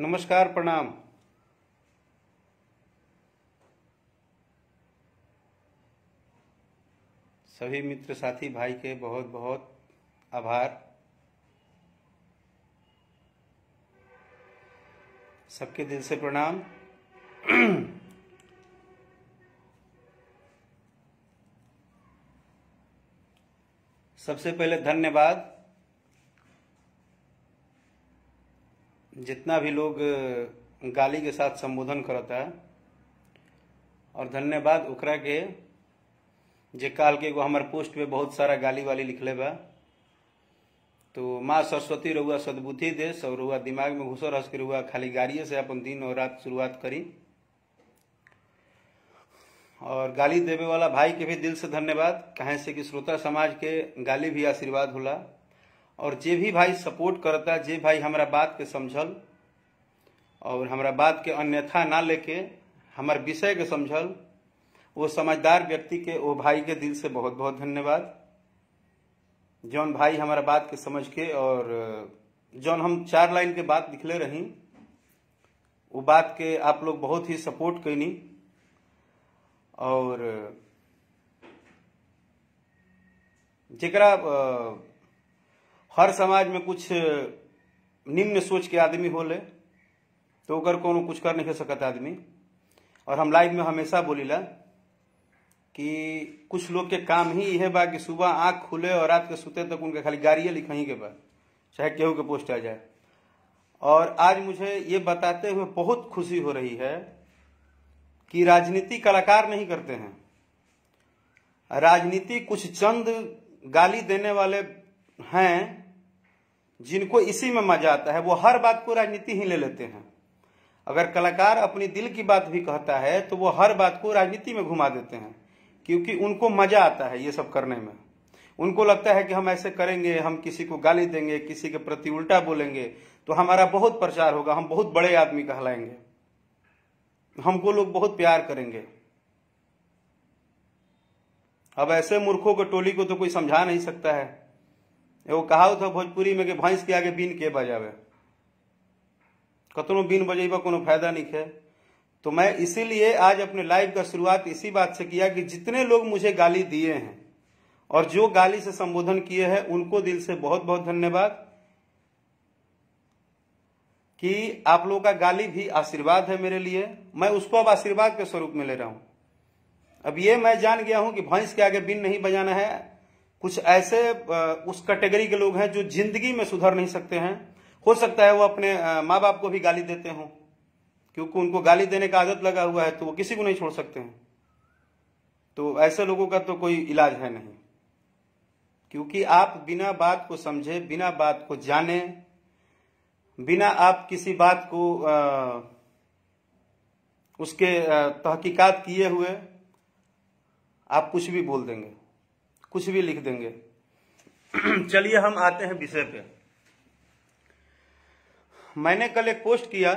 नमस्कार प्रणाम सभी मित्र साथी भाई के बहुत बहुत आभार सबके दिल से प्रणाम सबसे पहले धन्यवाद जितना भी लोग गाली के साथ संबोधन करता है और धन्यवाद ओकरा के जे काल के एगो हमारे पोस्ट में बहुत सारा गाली वाली लिखले बा तो माँ सरस्वती रहुआ सदबुद्धि दे और रहुआ दिमाग में घुसल हंस के रहुआ खाली गाड़िए से अपन दिन और रात शुरुआत करी और गाली देवे वाला भाई के भी दिल से धन्यवाद कहें से कि श्रोता समाज के गाली भी आशीर्वाद होला और जे भी भाई सपोर्ट करता जे भाई हमारा बात के समझल और हमारा बात के अन्यथा ना लेके हमार विषय के समझल वो समझदार व्यक्ति के वो भाई के दिल से बहुत बहुत धन्यवाद जौन भाई हमारा बात के समझ के और जौन हम चार लाइन के बात लिखले रही वो बात के आप लोग बहुत ही सपोर्ट कैनी और जरा हर समाज में कुछ निम्न सोच के आदमी होले तो ओकर कोनो कुछ कर नहीं सकता आदमी और हम लाइफ में हमेशा बोली ला कि कुछ लोग के काम ही यह बा कि सुबह आँख खुले और रात के सुते तक उनके खाली गाड़ियाँ ही के बा चाहे केहू के पोस्ट आ जाए और आज मुझे ये बताते हुए बहुत खुशी हो रही है कि राजनीति कलाकार नहीं करते हैं राजनीति कुछ चंद गाली देने वाले हैं जिनको इसी में मजा आता है वो हर बात को राजनीति ही ले लेते हैं अगर कलाकार अपनी दिल की बात भी कहता है तो वो हर बात को राजनीति में घुमा देते हैं क्योंकि उनको मजा आता है ये सब करने में उनको लगता है कि हम ऐसे करेंगे हम किसी को गाली देंगे किसी के प्रति उल्टा बोलेंगे तो हमारा बहुत प्रचार होगा हम बहुत बड़े आदमी कहलाएंगे हमको लोग बहुत प्यार करेंगे अब ऐसे मूर्खों को टोली को तो कोई समझा नहीं सकता है एगो कहा था भोजपुरी में कि भैंस के आगे बीन के बजावे कतनो बीन बजेबा को फायदा नहीं है तो मैं इसीलिए आज अपने लाइव का शुरुआत इसी बात से किया कि जितने लोग मुझे गाली दिए हैं और जो गाली से संबोधन किए हैं उनको दिल से बहुत बहुत धन्यवाद कि आप लोगों का गाली भी आशीर्वाद है मेरे लिए मैं उसको अब आशीर्वाद के स्वरूप में ले रहा हूं अब ये मैं जान गया हूं कि भैंस के आगे बिन नहीं बजाना है कुछ ऐसे उस कैटेगरी के लोग हैं जो जिंदगी में सुधर नहीं सकते हैं हो सकता है वो अपने माँ बाप को भी गाली देते हों क्योंकि उनको गाली देने का आदत लगा हुआ है तो वो किसी को नहीं छोड़ सकते हैं तो ऐसे लोगों का तो कोई इलाज है नहीं क्योंकि आप बिना बात को समझे बिना बात को जाने बिना आप किसी बात को आ, उसके तहकीकात किए हुए आप कुछ भी बोल देंगे कुछ भी लिख देंगे चलिए हम आते हैं विषय पे मैंने कल एक पोस्ट किया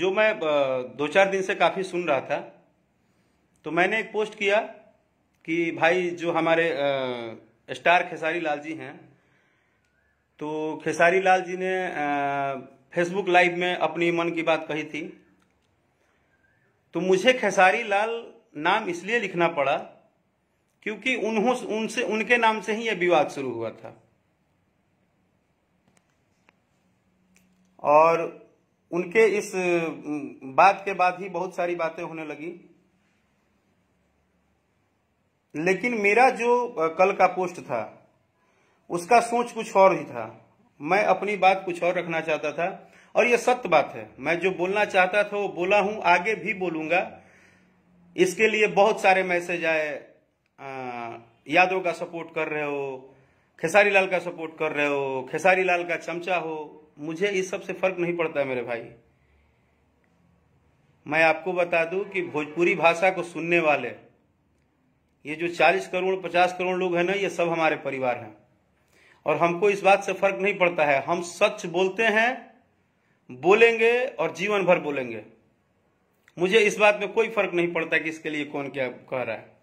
जो मैं दो चार दिन से काफ़ी सुन रहा था तो मैंने एक पोस्ट किया कि भाई जो हमारे स्टार खेसारी लाल जी हैं तो खेसारी लाल जी ने फेसबुक लाइव में अपनी मन की बात कही थी तो मुझे खेसारी लाल नाम इसलिए लिखना पड़ा क्योंकि उन्हों उनसे उनके नाम से ही यह विवाद शुरू हुआ था और उनके इस बात के बाद ही बहुत सारी बातें होने लगी लेकिन मेरा जो कल का पोस्ट था उसका सोच कुछ और ही था मैं अपनी बात कुछ और रखना चाहता था और यह सत्य बात है मैं जो बोलना चाहता था वो बोला हूं आगे भी बोलूंगा इसके लिए बहुत सारे मैसेज आए यादव का सपोर्ट कर रहे हो खेसारी लाल का सपोर्ट कर रहे हो खेसारी लाल का चमचा हो मुझे इस सब से फर्क नहीं पड़ता मेरे भाई मैं आपको बता दूं कि भोजपुरी भाषा को सुनने वाले ये जो 40 करोड़ 50 करोड़ लोग हैं ना ये सब हमारे परिवार हैं और हमको इस बात से फर्क नहीं पड़ता है हम सच बोलते हैं बोलेंगे और जीवन भर बोलेंगे मुझे इस बात में कोई फर्क नहीं पड़ता कि इसके लिए कौन क्या कह रहा है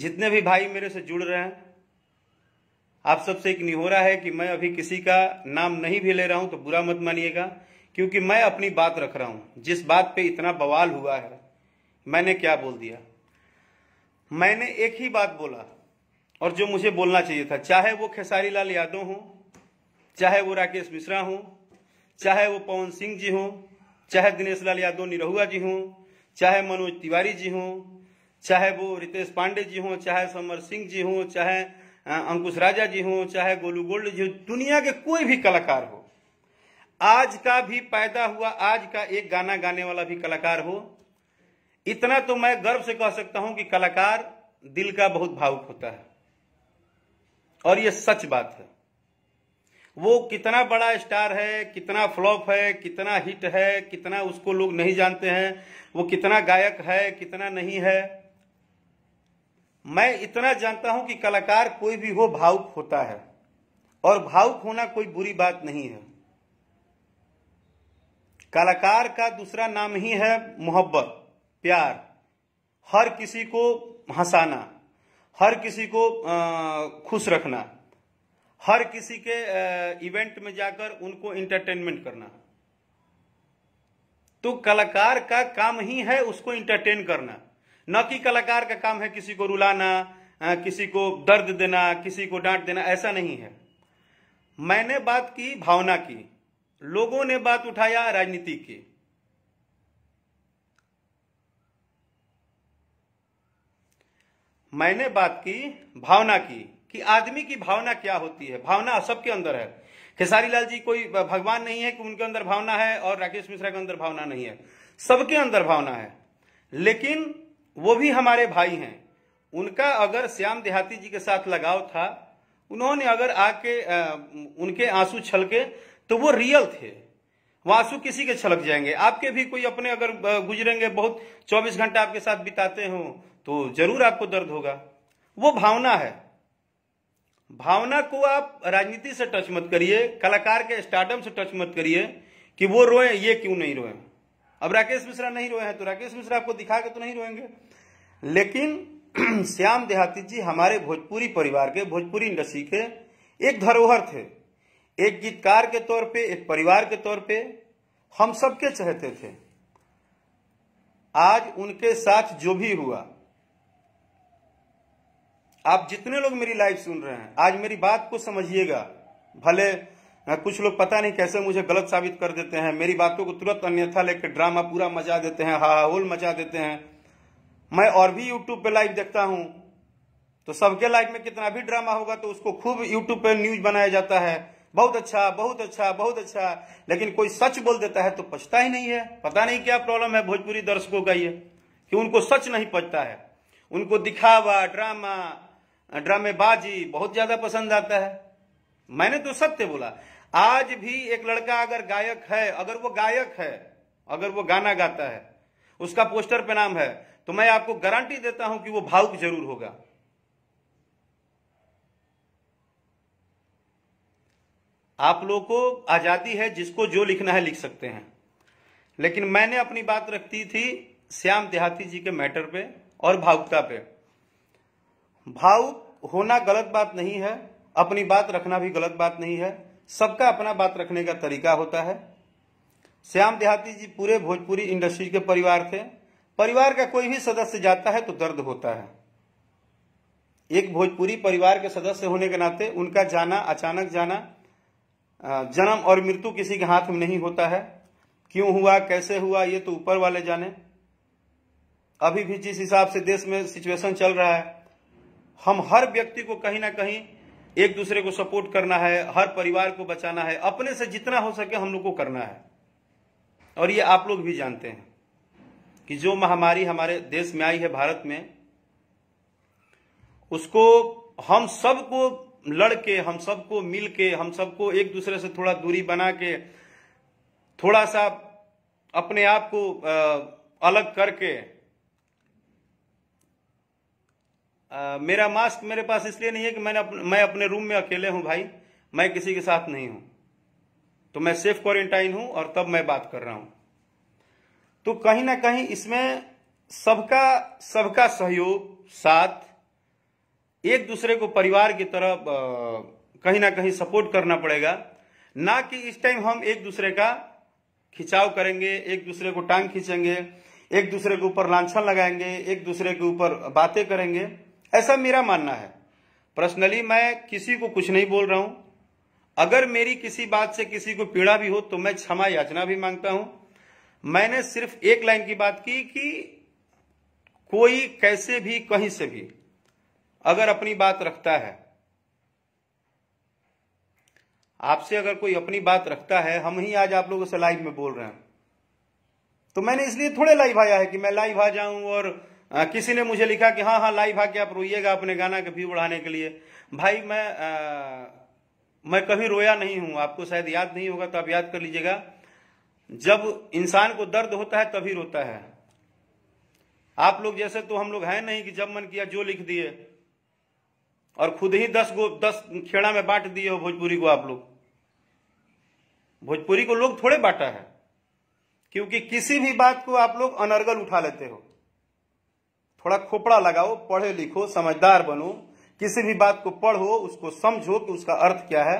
जितने भी भाई मेरे से जुड़ रहे हैं आप सबसे एक निहोरा है कि मैं अभी किसी का नाम नहीं भी ले रहा हूं तो बुरा मत मानिएगा क्योंकि मैं अपनी बात रख रहा हूं जिस बात पे इतना बवाल हुआ है मैंने क्या बोल दिया मैंने एक ही बात बोला और जो मुझे बोलना चाहिए था चाहे वो खेसारी लाल यादव हों चाहे वो राकेश मिश्रा हों चाहे वो पवन सिंह जी हों चाहे दिनेश लाल यादव निरहुआ जी हों चाहे मनोज तिवारी जी हों चाहे वो रितेश पांडे जी हों चाहे समर सिंह जी हों चाहे अंकुश राजा जी हों चाहे गोलू गोल्ड जी हों दुनिया के कोई भी कलाकार हो आज का भी पैदा हुआ आज का एक गाना गाने वाला भी कलाकार हो इतना तो मैं गर्व से कह सकता हूं कि कलाकार दिल का बहुत भावुक होता है और यह सच बात है वो कितना बड़ा स्टार है कितना फ्लॉप है कितना हिट है कितना उसको लोग नहीं जानते हैं वो कितना गायक है कितना नहीं है मैं इतना जानता हूं कि कलाकार कोई भी हो भावुक होता है और भावुक होना कोई बुरी बात नहीं है कलाकार का दूसरा नाम ही है मोहब्बत प्यार हर किसी को हंसाना हर किसी को खुश रखना हर किसी के इवेंट में जाकर उनको इंटरटेनमेंट करना तो कलाकार का काम ही है उसको इंटरटेन करना न कि कलाकार का काम है किसी को रुलाना किसी को दर्द देना किसी को डांट देना ऐसा नहीं है मैंने बात की भावना की लोगों ने बात उठाया राजनीति की मैंने बात की भावना की कि आदमी की भावना क्या होती है भावना सबके अंदर है खेसारी लाल जी कोई भगवान नहीं है कि उनके अंदर भावना है और राकेश मिश्रा के अंदर भावना नहीं है सबके अंदर भावना है लेकिन वो भी हमारे भाई हैं उनका अगर श्याम देहाती जी के साथ लगाव था उन्होंने अगर आके उनके आंसू छलके तो वो रियल थे वो आंसू किसी के छलक जाएंगे आपके भी कोई अपने अगर गुजरेंगे बहुत 24 घंटा आपके साथ बिताते हो तो जरूर आपको दर्द होगा वो भावना है भावना को आप राजनीति से टच मत करिए कलाकार के स्टार्टअप से टच मत करिए कि वो रोए ये क्यों नहीं रोए अब राकेश मिश्रा नहीं रोए हैं तो राकेश मिश्रा आपको दिखा के तो नहीं रोएंगे लेकिन श्याम देहाती जी हमारे भोजपुरी परिवार के भोजपुरी इंडस्ट्री के एक धरोहर थे एक गीतकार के तौर पे एक परिवार के तौर पे हम सबके चाहते थे आज उनके साथ जो भी हुआ आप जितने लोग मेरी लाइव सुन रहे हैं आज मेरी बात को समझिएगा भले कुछ लोग पता नहीं कैसे मुझे गलत साबित कर देते हैं मेरी बातों को तुरंत अन्यथा लेकर ड्रामा पूरा मचा देते हैं हाहोल मचा देते हैं मैं और भी यूट्यूब पे लाइव देखता हूँ तो सबके लाइफ में कितना भी ड्रामा होगा तो उसको खूब यूट्यूब पे न्यूज बनाया जाता है बहुत अच्छा बहुत अच्छा बहुत अच्छा लेकिन कोई सच बोल देता है तो पछता ही नहीं है पता नहीं क्या प्रॉब्लम है भोजपुरी दर्शकों का ये कि उनको सच नहीं पचता है उनको दिखावा ड्रामा ड्रामेबाजी बहुत ज्यादा पसंद आता है मैंने तो सत्य बोला आज भी एक लड़का अगर गायक है अगर वो गायक है अगर वो गाना गाता है उसका पोस्टर पे नाम है तो मैं आपको गारंटी देता हूं कि वो भावुक जरूर होगा आप लोगों को आजादी है जिसको जो लिखना है लिख सकते हैं लेकिन मैंने अपनी बात रखती थी श्याम देहाती जी के मैटर पे और भावुकता पे भावुक होना गलत बात नहीं है अपनी बात रखना भी गलत बात नहीं है सबका अपना बात रखने का तरीका होता है श्याम देहाती जी पूरे भोजपुरी इंडस्ट्री के परिवार थे परिवार का कोई भी सदस्य जाता है तो दर्द होता है एक भोजपुरी परिवार के सदस्य होने के नाते उनका जाना अचानक जाना जन्म और मृत्यु किसी के हाथ में नहीं होता है क्यों हुआ कैसे हुआ ये तो ऊपर वाले जाने अभी भी जिस हिसाब से देश में सिचुएशन चल रहा है हम हर व्यक्ति को कहीं ना कहीं एक दूसरे को सपोर्ट करना है हर परिवार को बचाना है अपने से जितना हो सके हम लोग को करना है और ये आप लोग भी जानते हैं कि जो महामारी हमारे देश में आई है भारत में उसको हम सबको लड़के हम सबको मिल के हम सबको एक दूसरे से थोड़ा दूरी बना के थोड़ा सा अपने आप को अलग करके आ, मेरा मास्क मेरे पास इसलिए नहीं है कि मैंने अप, मैं अपने रूम में अकेले हूं भाई मैं किसी के साथ नहीं हूं तो मैं सेफ क्वारंटाइन हूं और तब मैं बात कर रहा हूं तो कहीं ना कहीं इसमें सबका सबका सहयोग साथ एक दूसरे को परिवार की तरफ कहीं ना कहीं सपोर्ट करना पड़ेगा ना कि इस टाइम हम एक दूसरे का खिंचाव करेंगे एक दूसरे को टांग खींचेंगे एक दूसरे के ऊपर लाछन लगाएंगे एक दूसरे के ऊपर बातें करेंगे ऐसा मेरा मानना है पर्सनली मैं किसी को कुछ नहीं बोल रहा हूं अगर मेरी किसी बात से किसी को पीड़ा भी हो तो मैं क्षमा याचना भी मांगता हूं मैंने सिर्फ एक लाइन की बात की कि कोई कैसे भी कहीं से भी अगर अपनी बात रखता है आपसे अगर कोई अपनी बात रखता है हम ही आज आप लोगों से लाइव में बोल रहे हैं तो मैंने इसलिए थोड़े लाइव आया है कि मैं लाइव आ जाऊं और आ, किसी ने मुझे लिखा कि हाँ हाँ लाइव आके आप रोइएगा अपने गाना के व्यू बढ़ाने के लिए भाई मैं आ, मैं कभी रोया नहीं हूं आपको शायद याद नहीं होगा तो आप याद कर लीजिएगा जब इंसान को दर्द होता है तभी रोता है आप लोग जैसे तो हम लोग हैं नहीं कि जब मन किया जो लिख दिए और खुद ही दस गो दस खेड़ा में बांट दिए हो भोजपुरी को आप लोग भोजपुरी को लोग थोड़े बांटा है क्योंकि किसी भी बात को आप लोग अनर्गल उठा लेते हो थोड़ा खोपड़ा लगाओ पढ़े लिखो समझदार बनो किसी भी बात को पढ़ो उसको समझो कि उसका अर्थ क्या है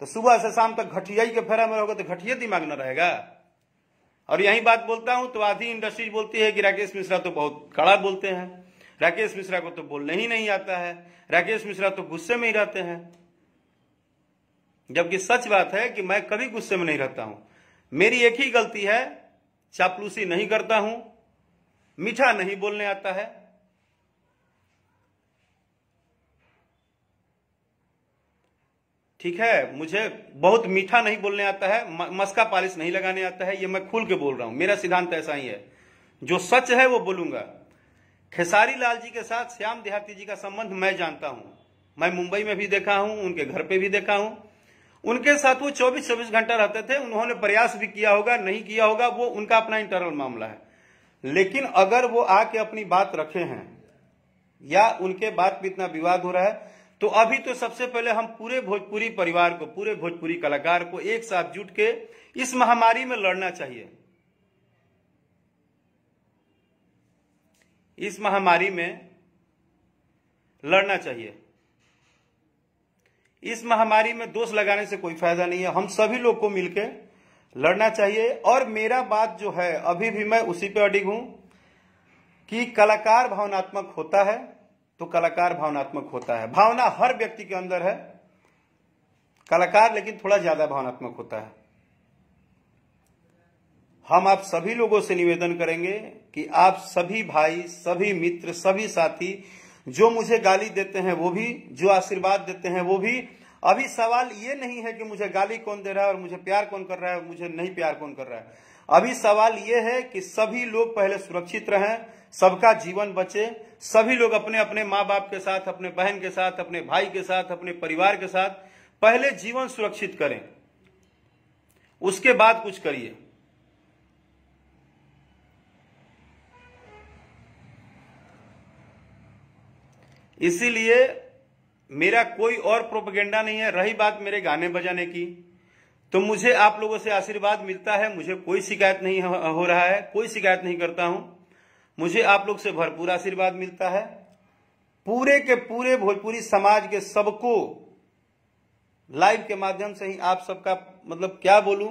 तो सुबह से शाम तक घटिया के फेरा में रहोगे तो घटिया दिमाग न रहेगा और यही बात बोलता हूं तो आधी इंडस्ट्रीज बोलती है कि राकेश मिश्रा तो बहुत कड़ा बोलते हैं राकेश मिश्रा को तो बोलने ही नहीं आता है राकेश मिश्रा तो गुस्से में ही रहते हैं जबकि सच बात है कि मैं कभी गुस्से में नहीं रहता हूं मेरी एक ही गलती है चापलूसी नहीं करता हूं मीठा नहीं बोलने आता है ठीक है मुझे बहुत मीठा नहीं बोलने आता है मस्का पालिश नहीं लगाने आता है ये मैं खुल के बोल रहा हूं मेरा सिद्धांत तो ऐसा ही है जो सच है वो बोलूंगा खेसारी लाल जी के साथ श्याम देहाती जी का संबंध मैं जानता हूं मैं मुंबई में भी देखा हूं उनके घर पे भी देखा हूं उनके साथ वो 24 24 घंटा रहते थे उन्होंने प्रयास भी किया होगा नहीं किया होगा वो उनका अपना इंटरनल मामला है लेकिन अगर वो आके अपनी बात रखे हैं या उनके बात में इतना विवाद हो रहा है तो अभी तो सबसे पहले हम पूरे भोजपुरी परिवार को पूरे भोजपुरी कलाकार को एक साथ जुट के इस महामारी में लड़ना चाहिए इस महामारी में लड़ना चाहिए इस महामारी में दोष लगाने से कोई फायदा नहीं है हम सभी लोग को मिलकर लड़ना चाहिए और मेरा बात जो है अभी भी मैं उसी पे अडिग हूं कि कलाकार भावनात्मक होता है तो कलाकार भावनात्मक होता है भावना हर व्यक्ति के अंदर है कलाकार लेकिन थोड़ा ज्यादा भावनात्मक होता है हम आप सभी लोगों से निवेदन करेंगे कि आप सभी भाई सभी मित्र सभी साथी जो मुझे गाली देते हैं वो भी जो आशीर्वाद देते हैं वो भी अभी सवाल ये नहीं है कि मुझे गाली कौन दे रहा है और मुझे प्यार कौन कर रहा है और मुझे नहीं प्यार कौन कर रहा है अभी सवाल ये है कि सभी लोग पहले सुरक्षित रहें सबका जीवन बचे सभी लोग अपने अपने माँ बाप के साथ अपने बहन के साथ अपने भाई के साथ अपने परिवार के साथ पहले जीवन सुरक्षित करें उसके बाद कुछ करिए इसीलिए मेरा कोई और प्रोपगेंडा नहीं है रही बात मेरे गाने बजाने की तो मुझे आप लोगों से आशीर्वाद मिलता है मुझे कोई शिकायत नहीं हो रहा है कोई शिकायत नहीं करता हूं मुझे आप लोग से भरपूर आशीर्वाद मिलता है पूरे के पूरे भोजपुरी समाज के सबको लाइव के माध्यम से ही आप सबका मतलब क्या बोलूं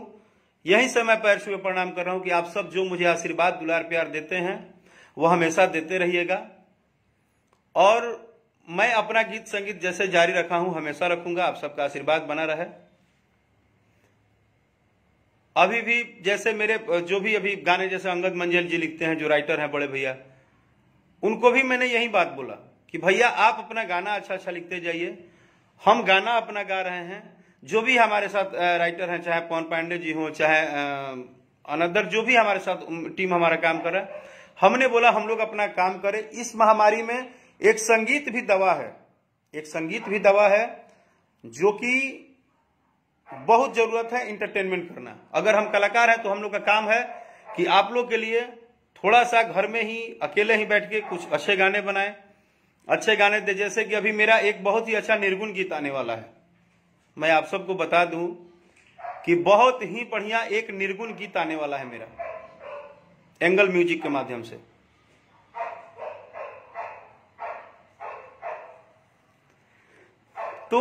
यही से मैं पैर छुए प्रणाम कर रहा हूं कि आप सब जो मुझे आशीर्वाद दुलार प्यार देते हैं वह हमेशा देते रहिएगा और मैं अपना गीत संगीत जैसे जारी रखा हूं हमेशा रखूंगा आप सबका आशीर्वाद बना रहे अभी भी जैसे मेरे जो भी अभी गाने जैसे अंगद मंजिल जी लिखते हैं जो राइटर हैं बड़े भैया उनको भी मैंने यही बात बोला कि भैया आप अपना गाना अच्छा अच्छा लिखते जाइए हम गाना अपना गा रहे हैं जो भी हमारे साथ राइटर हैं चाहे पवन पांडे जी हों चाहे अनदर जो भी हमारे साथ टीम हमारा काम कर रहा है हमने बोला हम लोग अपना काम करें इस महामारी में एक संगीत भी दवा है एक संगीत भी दवा है जो कि बहुत जरूरत है इंटरटेनमेंट करना अगर हम कलाकार हैं तो हम लोग का काम है कि आप लोग के लिए थोड़ा सा घर में ही अकेले ही बैठ के कुछ अच्छे गाने बनाए अच्छे गाने दे जैसे कि अभी मेरा एक बहुत ही अच्छा निर्गुण गीत आने वाला है मैं आप सबको बता दूं कि बहुत ही बढ़िया एक निर्गुण गीत आने वाला है मेरा एंगल म्यूजिक के माध्यम से तो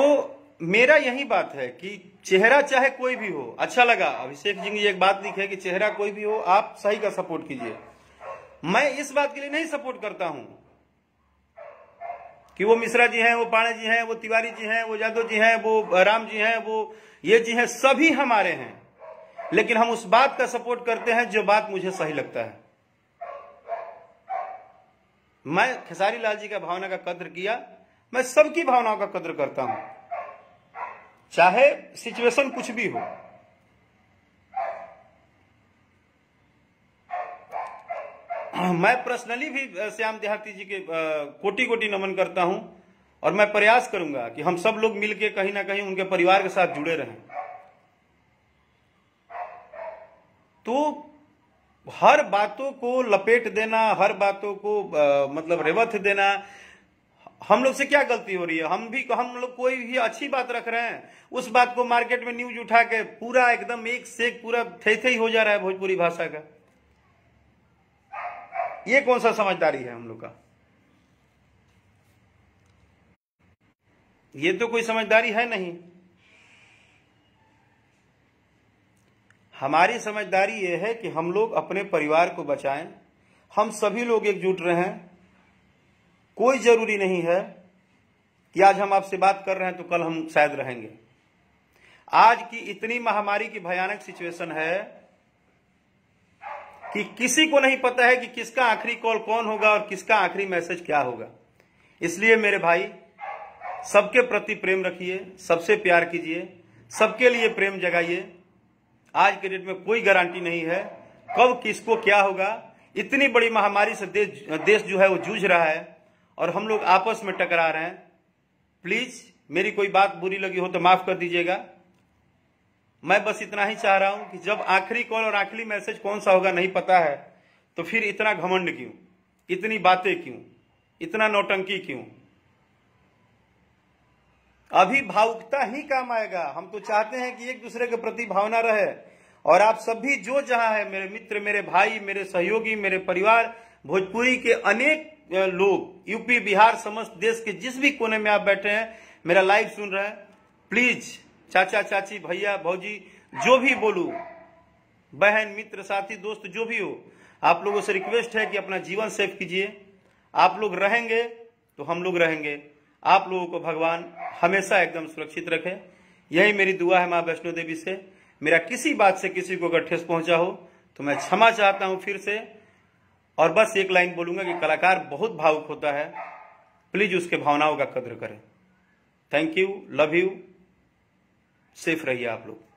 मेरा यही बात है कि चेहरा चाहे कोई भी हो अच्छा लगा अभिषेक जी ने एक बात लिखे कि चेहरा कोई भी हो आप सही का सपोर्ट कीजिए मैं इस बात के लिए नहीं सपोर्ट करता हूं कि वो मिश्रा जी हैं वो पाणे जी हैं वो तिवारी जी हैं वो यादव जी हैं वो राम जी हैं वो ये जी हैं सभी हमारे हैं लेकिन हम उस बात का सपोर्ट करते हैं जो बात मुझे सही लगता है मैं खेसारी लाल जी का भावना का कद्र किया मैं सबकी भावनाओं का कदर करता हूं चाहे सिचुएशन कुछ भी हो मैं पर्सनली भी श्याम देहाती जी के कोटि कोटि नमन करता हूं और मैं प्रयास करूंगा कि हम सब लोग मिलकर कहीं ना कहीं उनके परिवार के साथ जुड़े रहें तो हर बातों को लपेट देना हर बातों को आ, मतलब रेवत देना हम लोग से क्या गलती हो रही है हम भी हम लोग कोई भी अच्छी बात रख रहे हैं उस बात को मार्केट में न्यूज उठा के पूरा एकदम एक से एक पूरा थे थे ही हो जा रहा है भोजपुरी भाषा का ये कौन सा समझदारी है हम लोग का ये तो कोई समझदारी है नहीं हमारी समझदारी ये है कि हम लोग अपने परिवार को बचाएं हम सभी लोग एकजुट रहे हैं कोई जरूरी नहीं है कि आज हम आपसे बात कर रहे हैं तो कल हम शायद रहेंगे आज की इतनी महामारी की भयानक सिचुएशन है कि किसी को नहीं पता है कि किसका आखिरी कॉल कौन होगा और किसका आखिरी मैसेज क्या होगा इसलिए मेरे भाई सबके प्रति प्रेम रखिए सबसे प्यार कीजिए सबके लिए प्रेम जगाइए आज के डेट में कोई गारंटी नहीं है कब किसको क्या होगा इतनी बड़ी महामारी से देश देश जो है वो जूझ रहा है और हम लोग आपस में टकरा रहे हैं प्लीज मेरी कोई बात बुरी लगी हो तो माफ कर दीजिएगा मैं बस इतना ही चाह रहा हूं कि जब आखिरी कॉल और आखिरी मैसेज कौन सा होगा नहीं पता है तो फिर इतना घमंड क्यों इतनी बातें क्यों इतना नौटंकी क्यों अभी भावुकता ही काम आएगा हम तो चाहते हैं कि एक दूसरे के प्रति भावना रहे और आप सभी जो जहां है मेरे मित्र मेरे भाई मेरे सहयोगी मेरे परिवार भोजपुरी के अनेक लोग यूपी बिहार समस्त देश के जिस भी कोने में आप बैठे हैं मेरा लाइव सुन रहे हैं प्लीज चाचा चाची भैया भौजी जो भी बोलू बहन मित्र साथी दोस्त जो भी हो आप लोगों से रिक्वेस्ट है कि अपना जीवन सेव कीजिए आप लोग रहेंगे तो हम लोग रहेंगे आप लोगों को भगवान हमेशा एकदम सुरक्षित रखे यही मेरी दुआ है माँ वैष्णो देवी से मेरा किसी बात से किसी को अगर ठेस पहुंचा हो तो मैं क्षमा चाहता हूं फिर से और बस एक लाइन बोलूंगा कि कलाकार बहुत भावुक होता है प्लीज उसके भावनाओं का कद्र करें thank you love you safe रहिए आप लोग